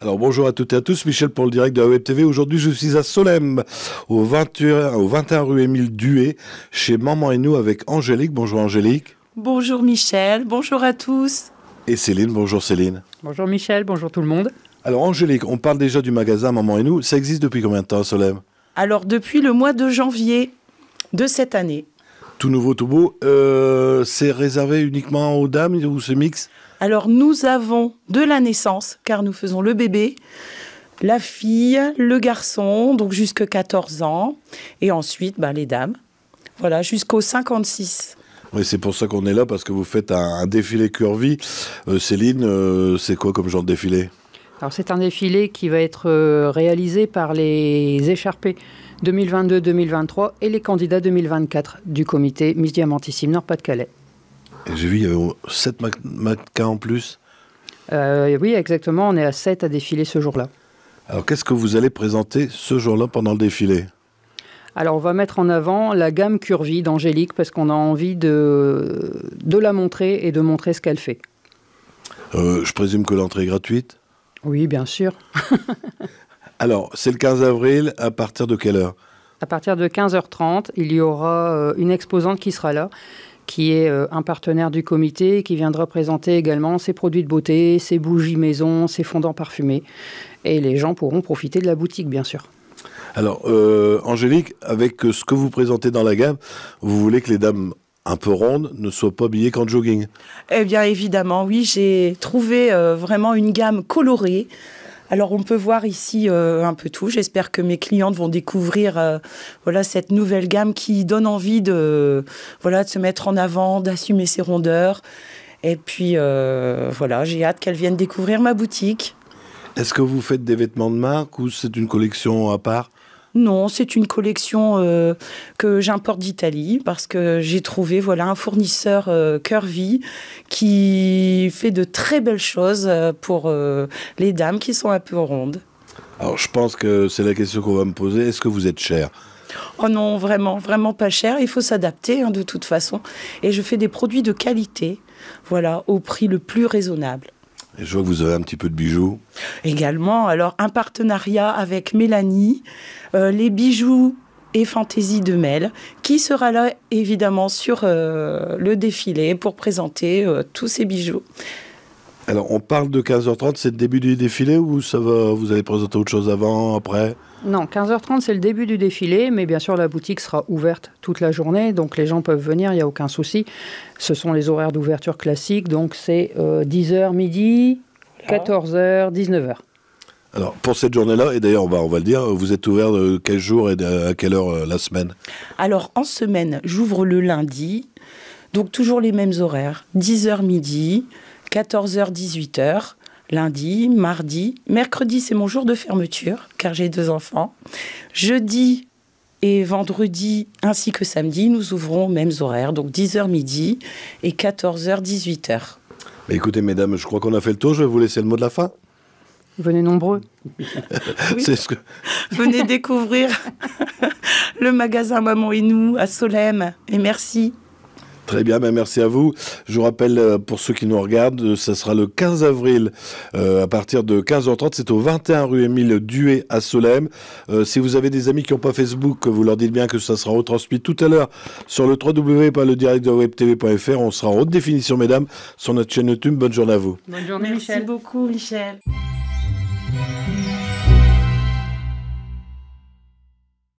Alors bonjour à toutes et à tous, Michel pour le direct de la Web TV. Aujourd'hui, je suis à Solem, au 21, au 21 rue Émile Duet, chez Maman et nous avec Angélique. Bonjour Angélique. Bonjour Michel, bonjour à tous. Et Céline, bonjour Céline. Bonjour Michel, bonjour tout le monde. Alors Angélique, on parle déjà du magasin Maman et nous. Ça existe depuis combien de temps Solem Alors depuis le mois de janvier de cette année. Tout nouveau, tout beau. Euh, c'est réservé uniquement aux dames ou ce mix Alors nous avons de la naissance, car nous faisons le bébé, la fille, le garçon, donc jusqu'à 14 ans, et ensuite bah, les dames. Voilà, jusqu'aux 56. Oui, c'est pour ça qu'on est là, parce que vous faites un, défilé curvy. Euh, Céline, euh, c'est quoi comme genre de défilé alors c'est un défilé qui va être euh, réalisé par les écharpés 2022-2023 et les candidats 2024 du comité Miss Diamantissime Nord-Pas-de-Calais. J'ai vu, il y avait 7 en plus. Euh, oui, exactement, on est à 7 à défiler ce jour-là. Alors qu'est-ce que vous allez présenter ce jour-là pendant le défilé alors on va mettre en avant la gamme Curvie d'Angélique parce qu'on a envie de, de la montrer et de montrer ce qu'elle fait. Euh, je présume que l'entrée est gratuite oui, bien sûr. Alors, c'est le 15 avril, à partir de quelle heure À partir de 15h30, il y aura euh, une exposante qui sera là, qui est euh, un partenaire du comité, qui viendra présenter également ses produits de beauté, ses bougies maison, ses fondants parfumés. Et les gens pourront profiter de la boutique, bien sûr. Alors, euh, Angélique, avec ce que vous présentez dans la gamme, vous voulez que les dames un peu ronde ne soit pas habillée qu'en jogging Eh bien évidemment, oui, j'ai trouvé euh, vraiment une gamme colorée. Alors on peut voir ici euh, un peu tout. J'espère que mes clientes vont découvrir euh, voilà cette nouvelle gamme qui donne envie de voilà de se mettre en avant, d'assumer ses rondeurs. Et puis voilà, j'ai hâte qu'elles viennent découvrir ma boutique. Est-ce que vous faites des vêtements de marque ou c'est une collection à part non, c'est une collection euh, que j'importe d'Italie parce que j'ai trouvé voilà un fournisseur euh, Curvy qui fait de très belles choses euh, pour les dames qui sont un peu rondes. Alors je pense que c'est la question qu'on va me poser. Est-ce que vous êtes cher Oh non, vraiment, vraiment pas cher. Il faut s'adapter hein, de toute façon. Et je fais des produits de qualité, voilà, au prix le plus raisonnable je vois que vous avez un petit peu de bijoux. Également, alors un partenariat avec Mélanie, euh, les bijoux et fantaisie de Mel, qui sera là évidemment sur euh, le défilé pour présenter euh, tous ces bijoux. Alors, on parle de 15h30, c'est le début du défilé ou ça va, vous allez présenter autre chose avant, après Non, 15h30, c'est le début du défilé, mais bien sûr, la boutique sera ouverte toute la journée, donc les gens peuvent venir, il n'y a aucun souci. Ce sont les horaires d'ouverture classiques, donc c'est 10h euh, midi, 14h, 19h. Alors, pour cette journée-là, et d'ailleurs, on va, on le dire, vous êtes ouvert de quel jour et à quelle heure euh, la semaine Alors, en semaine, j'ouvre le lundi, donc toujours les mêmes horaires, 10h midi, 14h-18h, lundi, mardi. Mercredi, c'est mon jour de fermeture, car j'ai deux enfants. Jeudi et vendredi, ainsi que samedi, nous ouvrons aux mêmes horaires, donc 10h midi et 14h-18h. écoutez, mesdames, je crois qu'on a fait le tour. Je vais vous laisser le mot de la fin. Venez nombreux. Venez découvrir le magasin Maman et nous à Solem. Et merci. Très bien, ben, merci à vous. Je vous rappelle euh, pour ceux qui nous regardent, ce euh, sera le 15 avril euh, à partir de 15h30. C'est au 21 rue Émile Duet à Solem. si vous avez des amis qui n'ont pas Facebook, vous leur dites bien que ça sera retransmis tout à l'heure sur le tv.fr On sera en haute définition, mesdames, sur notre chaîne YouTube. Bonne journée à vous. Bonne journée, merci beaucoup, Michel.